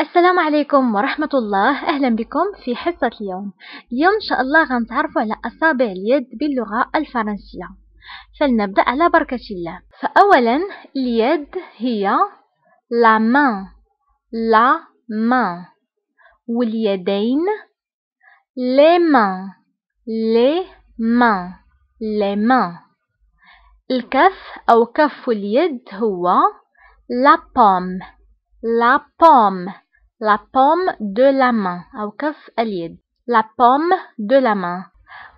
السلام عليكم ورحمة الله أهلا بكم في حصة اليوم اليوم إن شاء الله غنتعرفوا على أصابع اليد باللغة الفرنسية فلنبدأ على بركة الله فأولا اليد هي لا مان لا مان واليدين لي مان لي مان لي مان الكف أو كف اليد هو لا بوم لا بوم La pomme de la main au اليد La pomme de la main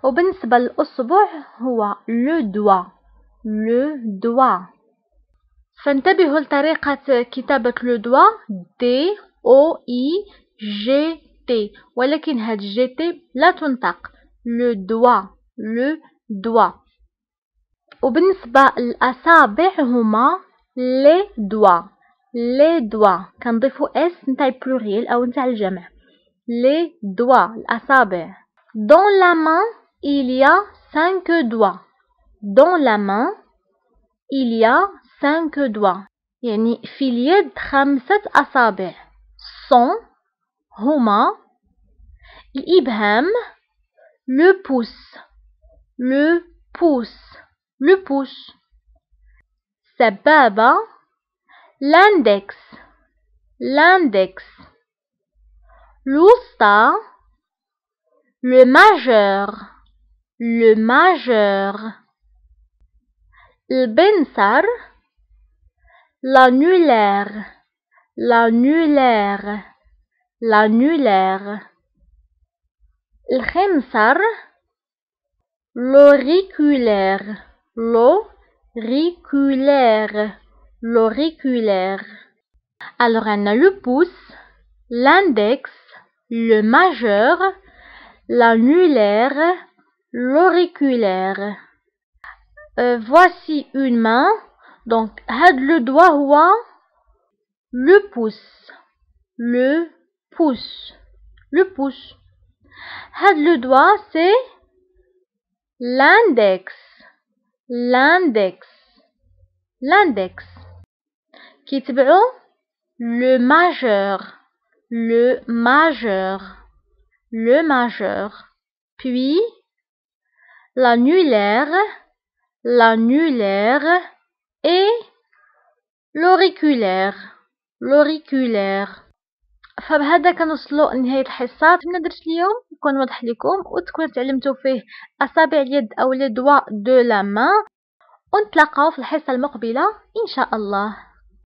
وبالنسبة للأصبع هو le doigt le doigt فانتبهوا لطريقة كتابة le doigt D O I G T ولكن هاد G-T لا تنطق le doigt le doigt وبالنسبة للأصابع هما les doigts les doigts, quand ils font pluriel plurent, on ne sait jamais. les doigts, la ben. dans la main il y a cinq doigts, dans la main il y a cinq doigts, et il y a trois son, huma, le pousse, le pousse, le pousse, pas l'index l'index Lusta le majeur le majeur l'bensar, l'annulaire l'annulaire l'annulaire الخنصر l'auriculaire l'auriculaire l'auriculaire. Alors on a le pouce, l'index, le majeur, l'annulaire, l'auriculaire. Euh, voici une main. Donc, le doigt roi, le pouce, le pouce, le pouce. le doigt, c'est l'index, l'index, l'index. كيتبعو لو ماجور لو ماجور لو ماجور بوي لانولير لانولير اي لوريكولير لوريكولير فبهذا كنوصلوا لنهايه الحصه نتمنى درت اليوم يكون واضح لكم وتكون تعلمتوا فيه اصابع اليد او لي دوا دو لا مان ونتلاقاو في الحصه المقبله ان شاء الله